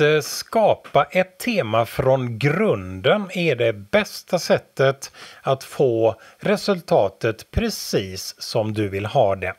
att eh, skapa ett tema från grunden är det bästa sättet att få resultatet precis som du vill ha det.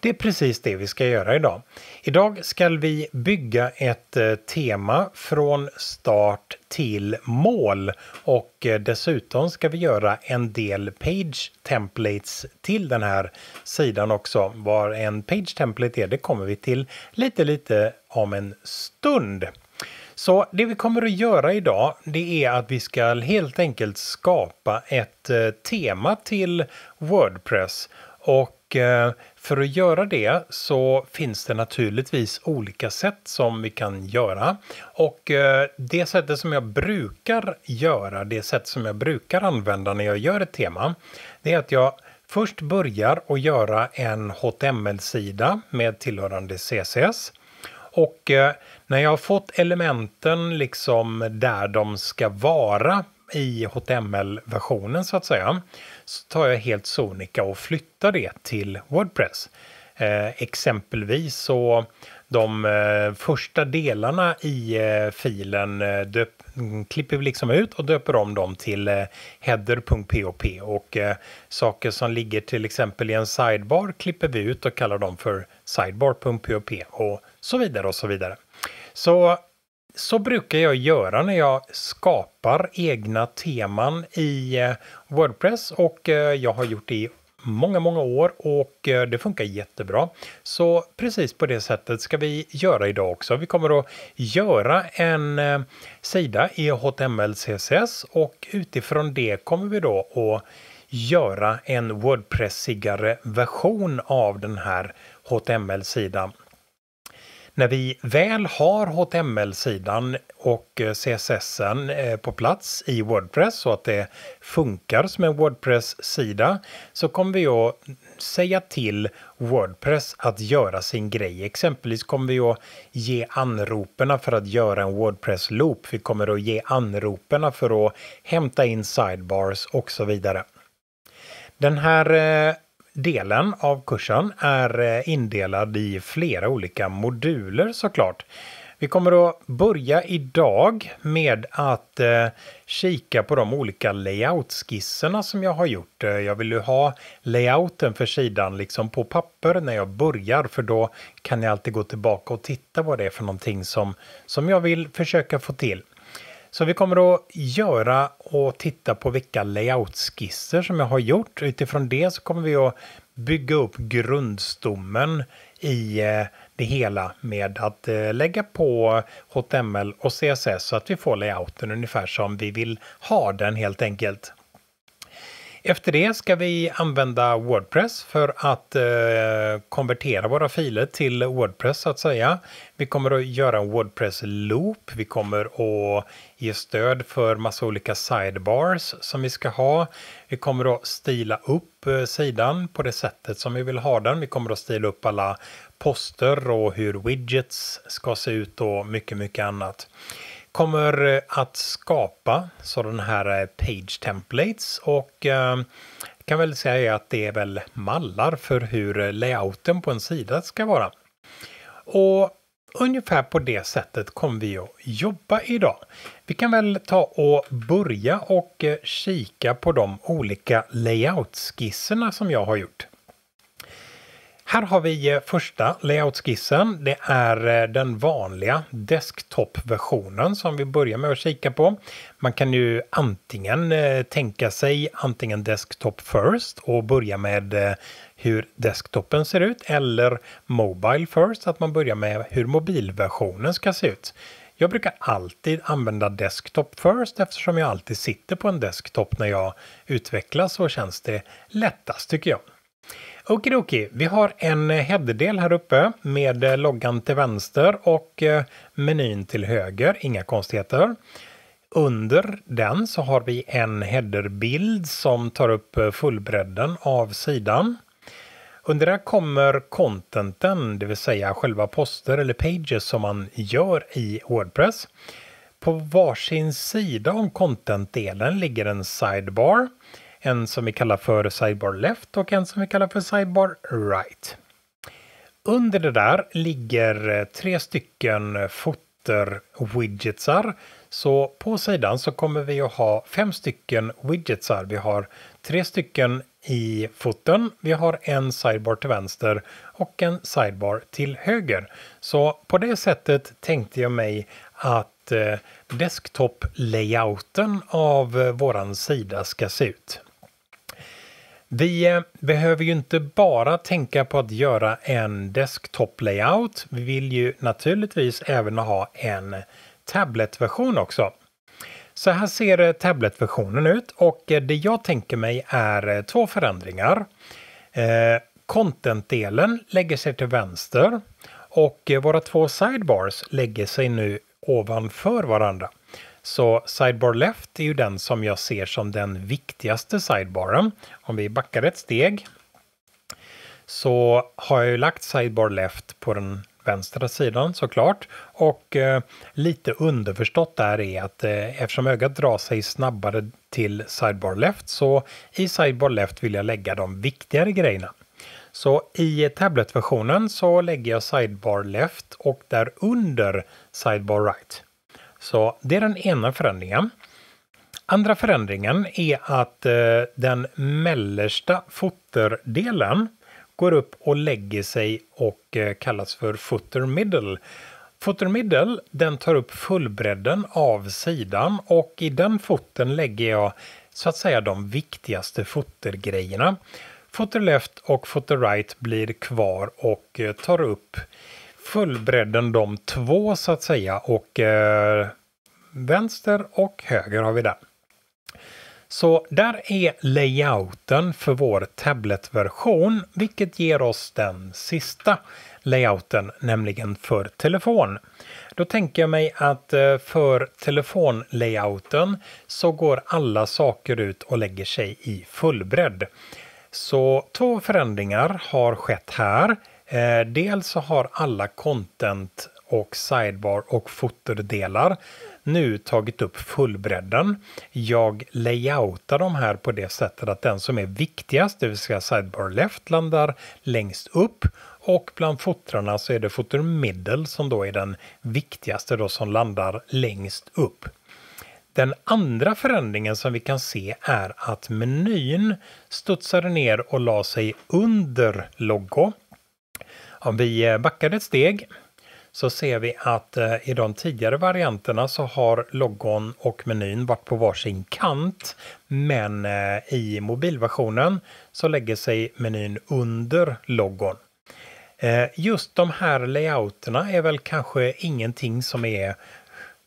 Det är precis det vi ska göra idag. Idag ska vi bygga ett eh, tema från start till mål och eh, dessutom ska vi göra en del page templates till den här sidan också. Vad en page template är det kommer vi till lite lite om en stund. Så det vi kommer att göra idag det är att vi ska helt enkelt skapa ett eh, tema till Wordpress och eh, för att göra det så finns det naturligtvis olika sätt som vi kan göra. Och eh, det sättet som jag brukar göra, det sätt som jag brukar använda när jag gör ett tema, det är att jag först börjar att göra en HTML-sida med tillhörande CSS. Och när jag har fått elementen liksom där de ska vara i HTML-versionen så att säga så tar jag helt Sonica och flyttar det till Wordpress. Eh, exempelvis så de eh, första delarna i eh, filen eh, döp, klipper vi liksom ut och döper om dem till eh, header.pop och eh, saker som ligger till exempel i en sidebar klipper vi ut och kallar dem för sidebar.pop och så vidare och så vidare. Så, så brukar jag göra när jag skapar egna teman i eh, Wordpress och eh, jag har gjort det i många, många år och eh, det funkar jättebra. Så precis på det sättet ska vi göra idag också. Vi kommer att göra en eh, sida i HTML CSS och utifrån det kommer vi då att göra en Wordpressiggare version av den här HTML-sidan när vi väl har HTML-sidan och eh, CSS eh, på plats i Wordpress så att det funkar som en Wordpress-sida så kommer vi att säga till Wordpress att göra sin grej. Exempelvis kommer vi att ge anroperna för att göra en Wordpress-loop. Vi kommer att ge anroperna för att hämta in sidebars och så vidare. Den här eh, delen av kursen är eh, indelad i flera olika moduler såklart. Vi kommer att börja idag med att eh, kika på de olika layoutskisserna som jag har gjort. Eh, jag vill ju ha layouten för sidan liksom på papper när jag börjar för då kan jag alltid gå tillbaka och titta vad det är för någonting som, som jag vill försöka få till. Så vi kommer att göra och titta på vilka layoutskisser som jag har gjort. Utifrån det så kommer vi att bygga upp grundstommen i eh, det hela med att eh, lägga på HTML och CSS så att vi får layouten ungefär som vi vill ha den helt enkelt. Efter det ska vi använda Wordpress för att eh, konvertera våra filer till Wordpress så att säga. Vi kommer att göra en Wordpress-loop. Vi kommer att ge stöd för massa olika sidebars som vi ska ha. Vi kommer att stila upp eh, sidan på det sättet som vi vill ha den. Vi kommer att stila upp alla poster och hur widgets ska se ut och mycket, mycket annat kommer eh, att skapa sådana här eh, page templates och eh, kan väl säga att det är väl mallar för hur layouten på en sida ska vara. Och ungefär på det sättet kommer vi att jobba idag. Vi kan väl ta och börja och kika på de olika layoutskisserna som jag har gjort. Här har vi eh, första layoutskissen. Det är eh, den vanliga desktop-versionen som vi börjar med att kika på. Man kan ju antingen eh, tänka sig antingen desktop first och börja med hur desktopen ser ut eller mobile first, att man börjar med hur mobilversionen ska se ut. Jag brukar alltid använda desktop first eftersom jag alltid sitter på en desktop när jag utvecklas. så känns det lättast tycker jag. Okidoki, vi har en eh, headerdel här uppe med eh, loggan till vänster och eh, menyn till höger, inga konstigheter. Under den så har vi en headerbild som tar upp fullbredden av sidan. Under det kommer contenten, det vill säga själva poster eller pages som man gör i Wordpress. På varsin sida om content-delen ligger en sidebar en som vi kallar för Sidebar Left och en som vi kallar för Sidebar Right. Under det där ligger eh, tre stycken footer-widgetsar. Så på sidan så kommer vi att ha fem stycken widgetsar. Vi har tre stycken i foten. Vi har en sidebar till vänster och en sidebar till höger. Så på det sättet tänkte jag mig att eh, desktop-layouten av eh, våran sida ska se ut. Vi eh, behöver ju inte bara tänka på att göra en desktop-layout. Vi vill ju naturligtvis även ha en tabletversion också. Så här ser eh, tabletversionen ut och eh, det jag tänker mig är två förändringar. Content-delen lägger sig till vänster och våra två sidebars lägger sig nu ovanför varandra. Så Sidebar Left är ju den som jag ser som den viktigaste sidebaren. Om vi backar ett steg så har jag ju lagt Sidebar Left på den vänstra sidan såklart. Och eh, lite underförstått där är att eh, eftersom ögat drar sig snabbare till Sidebar Left så i Sidebar Left vill jag lägga de viktigare grejerna. Så i tabletversionen så lägger jag Sidebar Left och där under Sidebar Right. Så det är den ena förändringen. Andra förändringen är att eh, den mellersta fotterdelen går upp och lägger sig och eh, kallas för footer middle. Footer middle, den tar upp fullbredden av sidan och i den foten lägger jag så att säga de viktigaste fottergrejerna. Footer left och footer right blir kvar och eh, tar upp fullbredden de två så att säga och eh, vänster och höger har vi den. Så där är layouten för vår tabletversion, vilket ger oss den sista layouten, nämligen för telefon. Då tänker jag mig att eh, för telefonlayouten så går alla saker ut och lägger sig i fullbredd. Så två förändringar har skett här. Eh, dels så har alla content och sidebar och fotodelar nu tagit upp fullbredden. Jag layoutar de här på det sättet att den som är viktigast, det vill säga sidebar left, landar längst upp och bland fottrarna så är det footer middle som då är den viktigaste då som landar längst upp. Den andra förändringen som vi kan se är att menyn studsade ner och la sig under logo. Om vi eh, backar ett steg så ser vi att eh, i de tidigare varianterna så har loggon och menyn varit på varsin kant. Men eh, i mobilversionen så lägger sig menyn under loggon. Just de här layouterna är väl kanske ingenting som är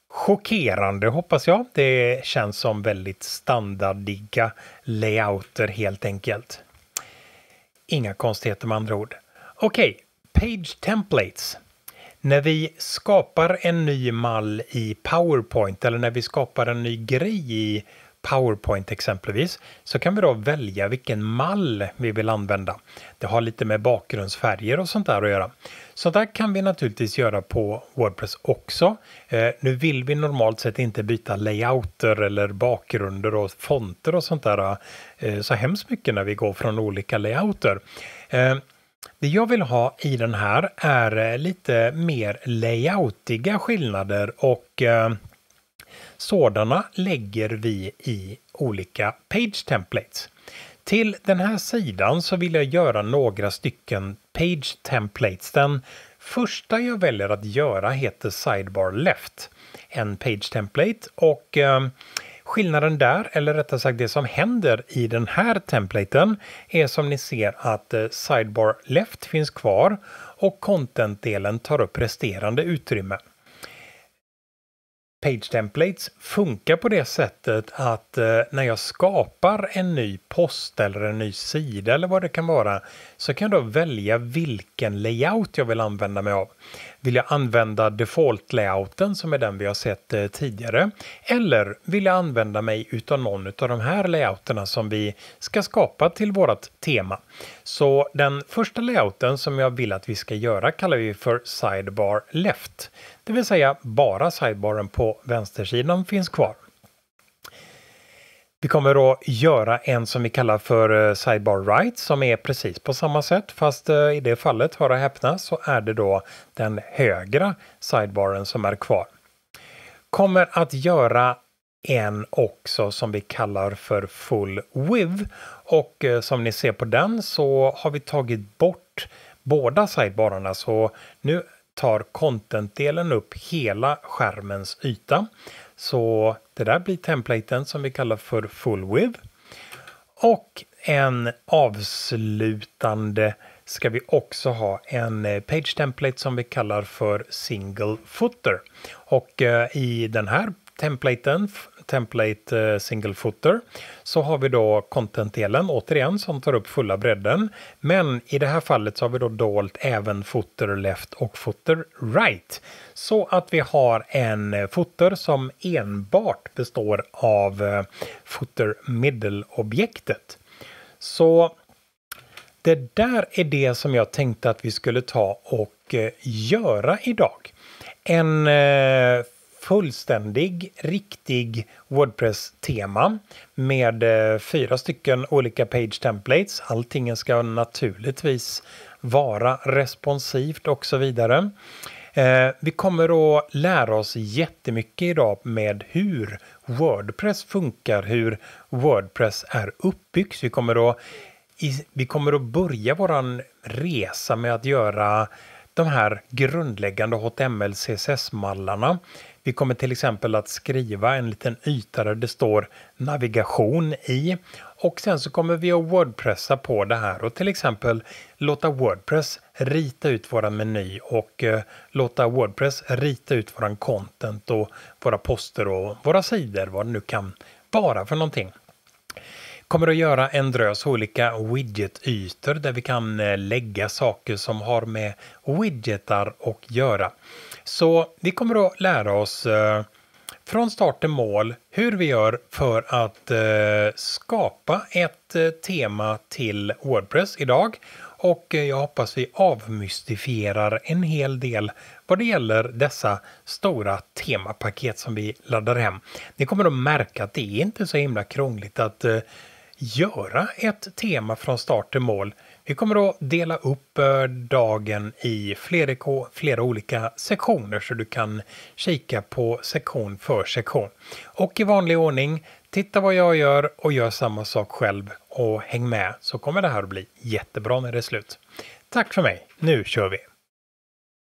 chockerande hoppas jag. Det känns som väldigt standardiga layouter helt enkelt. Inga konstigheter med andra ord. Okej, Page Templates. När vi skapar en ny mall i PowerPoint eller när vi skapar en ny grej i PowerPoint exempelvis så kan vi då välja vilken mall vi vill använda. Det har lite med bakgrundsfärger och sånt där att göra. Så där kan vi naturligtvis göra på Wordpress också. Eh, nu vill vi normalt sett inte byta layouter eller bakgrunder och fonter och sånt där eh, så hemskt mycket när vi går från olika layouter. Eh, det jag vill ha i den här är eh, lite mer layoutiga skillnader och eh, sådana lägger vi i olika page templates. Till den här sidan så vill jag göra några stycken page templates. Den första jag väljer att göra heter Sidebar Left, en page template och eh, Skillnaden där, eller rättare sagt det som händer i den här templaten, är som ni ser att eh, Sidebar Left finns kvar och Content-delen tar upp resterande utrymme. Page Templates funkar på det sättet att eh, när jag skapar en ny post eller en ny sida eller vad det kan vara så kan jag då välja vilken layout jag vill använda mig av. Vill jag använda default-layouten som är den vi har sett eh, tidigare? Eller vill jag använda mig utav någon av de här layouterna som vi ska skapa till vårt tema? Så den första layouten som jag vill att vi ska göra kallar vi för Sidebar Left. Det vill säga bara sidebaren på vänstersidan finns kvar. Vi kommer att göra en som vi kallar för eh, Sidebar Right som är precis på samma sätt fast eh, i det fallet, hör och häpna, så är det då den högra sidebaren som är kvar. Kommer att göra en också som vi kallar för Full With och eh, som ni ser på den så har vi tagit bort båda sidebararna så nu tar content-delen upp hela skärmens yta så det där blir templaten som vi kallar för full with. Och en avslutande ska vi också ha en eh, page template som vi kallar för single footer. Och eh, i den här templaten template eh, single footer så har vi då content-delen återigen som tar upp fulla bredden. Men i det här fallet så har vi då dolt även footer left och footer right. Så att vi har en eh, footer som enbart består av eh, footer middle-objektet. Så det där är det som jag tänkte att vi skulle ta och göra idag. En fullständig, riktig Wordpress-tema med eh, fyra stycken olika page templates. Allting ska naturligtvis vara responsivt och så vidare. Eh, vi kommer att lära oss jättemycket idag med hur Wordpress funkar, hur Wordpress är uppbyggt. Vi kommer att, vi kommer att börja vår resa med att göra de här grundläggande HTML CSS-mallarna vi kommer till exempel att skriva en liten yta där det står navigation i och sen så kommer vi att wordpressa på det här och till exempel låta Wordpress rita ut våran meny och eh, låta Wordpress rita ut våran content och våra poster och våra sidor, vad det nu kan vara för någonting kommer att göra en drös olika widget-ytor där vi kan eh, lägga saker som har med widgetar att göra. Så vi kommer att lära oss eh, från start till mål hur vi gör för att eh, skapa ett tema till Wordpress idag och jag hoppas vi avmystifierar en hel del vad det gäller dessa stora temapaket som vi laddar hem. Ni kommer att märka att det är inte så himla krångligt att göra ett tema från start till mål. Vi kommer att dela upp eh, dagen i flera, olika sektioner så du kan kika på sektion för sektion. Och i vanlig ordning, titta vad jag gör och gör samma sak själv och häng med så kommer det här att bli jättebra när det är slut. Tack för mig, nu kör vi!